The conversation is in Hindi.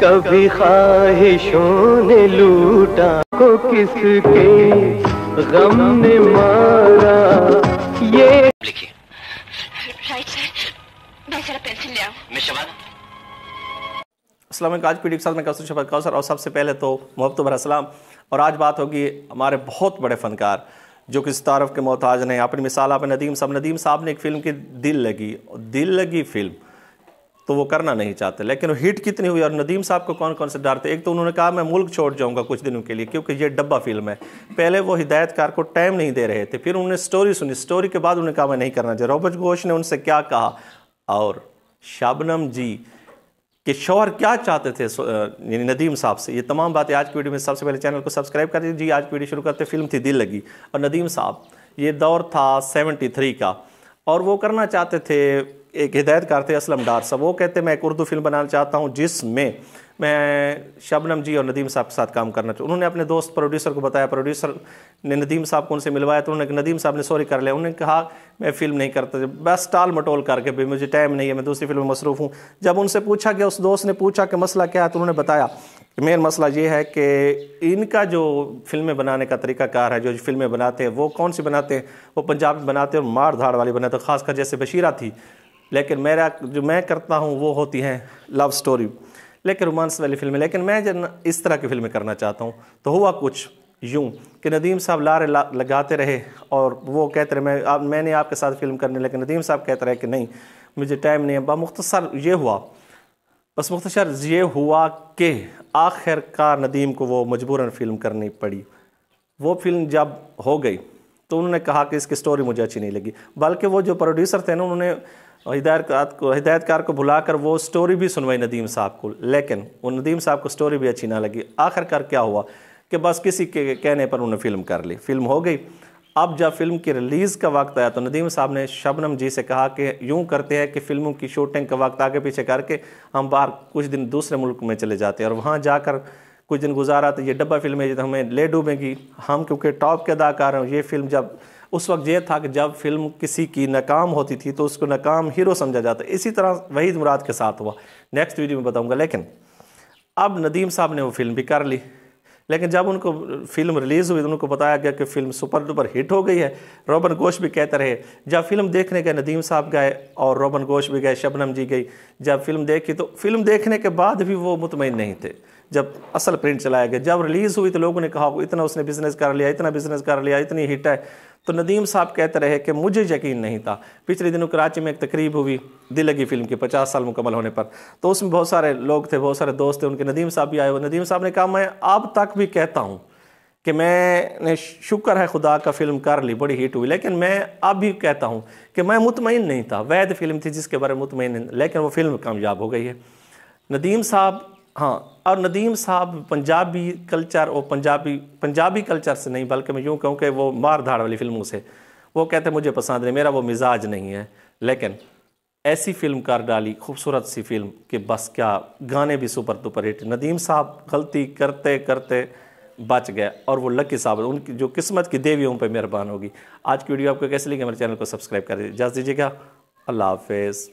कभी ख्वाहिशों ने लूटा को किसके गम ने मारा ये लिखिए राइट सर भाई असलम आज पीढ़ी के साथ मैं कौसर शफत कौसर और सबसे पहले तो मोहब्बत भर असलम और आज बात होगी हमारे बहुत बड़े फ़नकार जो कि तारफ़ के मोहताज ने अपनी मिसाल आप नदीम साहब नदीम साहब ने एक फ़िल्म की दिल लगी दिल लगी फ़िल्म तो वो करना नहीं चाहते लेकिन हिट कितनी हुई और नदीम साहब को कौन कौन से डर थे एक तो उन्होंने कहा मैं मुल्क छोड़ जाऊंगा कुछ दिनों के लिए क्योंकि ये डब्बा फिल्म है पहले वो हिदायतकार को टाइम नहीं दे रहे थे फिर उन्होंने स्टोरी सुनी स्टोरी के बाद उन्होंने कहा मैं नहीं करना चाहिए रोबज घोष ने उनसे क्या कहा और शाबनम जी कि शोहर क्या चाहते थे यानी नदीम साहब से ये तमाम बातें आज की वीडियो में सबसे पहले चैनल को सब्सक्राइब कर दीजिए जी आज की वीडियो शुरू करते फिल्म थी दिल लगी और नदीम साहब ये दौर था सेवेंटी का और वो करना चाहते थे एक हिदायतकार थे असलम डार साहब वो कहते मैं एक उर्दू फिल्म बनाना चाहता हूँ जिसमें मैं शबनम जी और नदीम साहब के साथ काम करना चाहूँ उन्होंने अपने दोस्त प्रोड्यूसर को बताया प्रोड्यूसर ने नदीम साहब को उनसे मिलवाया तो उन्होंने नदीम साहब ने सॉरी कर लिया उन्होंने कहा मैं फिल्म नहीं करता बस टाल मटोल करके भी मुझे टाइम नहीं है मैं दूसरी फिल्म में मसरूफ़ हूँ जब उनसे पूछा गया उस दोस्त ने पूछा कि मसला क्या है तो उन्होंने बताया मेन मसला ये है कि इनका जो फिल्में बनाने का तरीकाकार है जो फिल्में बनाते हैं वो कौन सी बनाते हैं वो पंजाब में बनाते हैं और मार धाड़ वाली बनाते हैं खासकर जैसे बशीरा थी लेकिन मेरा जो मैं करता हूँ वो होती है लव स्टोरी लेकिन रोमांस वाली फिल्में लेकिन मैं इस तरह की फिल्में करना चाहता हूँ तो हुआ कुछ यूँ कि नदीम साहब लारे ला, लगाते रहे और वो कहते रहे मैं आप मैंने आपके साथ फिल्म करने लेकिन नदीम साहब कहते रहे कि नहीं मुझे टाइम नहीं है बामुख्तसर ये हुआ बस मुख्तसर ये हुआ कि आखिरकार नदीम को वो मजबूरन फिल्म करनी पड़ी वो फिल्म जब हो गई तो उन्होंने कहा कि इसकी स्टोरी मुझे अच्छी नहीं लगी बल्कि वो जो प्रोड्यूसर थे ना उन्होंने और हिदायत को हिदायतकार को बुलाकर वो स्टोरी भी सुनवाई नदीम साहब को लेकिन वो नदीम साहब को स्टोरी भी अच्छी ना लगी आखिरकार क्या हुआ कि बस किसी के कहने पर उन्होंने फ़िल्म कर ली फिल्म हो गई अब जब फिल्म की रिलीज़ का वक्त आया तो नदीम साहब ने शबनम जी से कहा कि यूं करते हैं कि फिल्मों की शूटिंग का वक्त आगे पीछे करके हम बाहर कुछ दिन दूसरे मुल्क में चले जाते हैं और वहाँ जाकर कुछ दिन गुजारा तो ये डब्बा फिल्म है जब तो हमें ले डूबेंगी हम क्योंकि टॉप के अदाकार हैं ये फिल्म जब उस वक्त यह था कि जब फिल्म किसी की नाकाम होती थी तो उसको नाकाम हीरो समझा जाता इसी तरह वहीद मुराद के साथ हुआ नेक्स्ट वीडियो में बताऊँगा लेकिन अब नदीम साहब ने वो फिल्म भी कर ली लेकिन जब उनको फिल्म रिलीज़ हुई तो उनको बताया गया कि फ़िल्म सुपर डुपर हिट हो गई है रोबन घोष भी कहते रहे जब फिल्म देखने गए नदीम साहब गए और रोबन घोष भी गए शबनम जी गई जब फिल्म देखी तो फिल्म देखने के बाद भी वो मुतमिन नहीं थे जब असल प्रिंट चलाया गया जब रिलीज़ हुई तो लोगों ने कहा इतना उसने बिज़नेस कर लिया इतना बिज़नेस कर लिया इतनी हिट है तो नदीम साहब कहते रहे कि मुझे यकीन नहीं था पिछले दिनों कराची में एक तकरीब हुई दिल लगी फिल्म की पचास साल मुकम्मल होने पर तो उसमें बहुत सारे लोग थे बहुत सारे दोस्त थे उनके नदीम साहब भी आए हुए नदीम साहब ने कहा मैं अब तक भी कहता हूँ कि मैंने शुक्र है खुदा का फिल्म कर ली बड़ी हिट हुई लेकिन मैं अब भी कहता हूँ कि मैं मुतमिन नहीं था वैध फिल्म थी जिसके बारे में मुतमिन लेकिन वो फिल्म कामयाब हो गई है नदीम साहब हाँ और नदीम साहब पंजाबी कल्चर और पंजाबी पंजाबी कल्चर से नहीं बल्कि मैं यूँ कहूँ कि वो मार धाड़ वाली फिल्मों से वो कहते मुझे पसंद नहीं मेरा वो मिजाज नहीं है लेकिन ऐसी फिल्म कर डाली खूबसूरत सी फिल्म कि बस क्या गाने भी सुपर दुपर हिट नदीम साहब गलती करते करते बच गए और वो लकी साहब उनकी जो किस्मत की देवियों पर मेहरबान होगी आज की वीडियो आपको कैसे लगी मेरे चैनल को सब्सक्राइब कर दीजिए इजाज़ दीजिएगा अल्लाह हाफिज़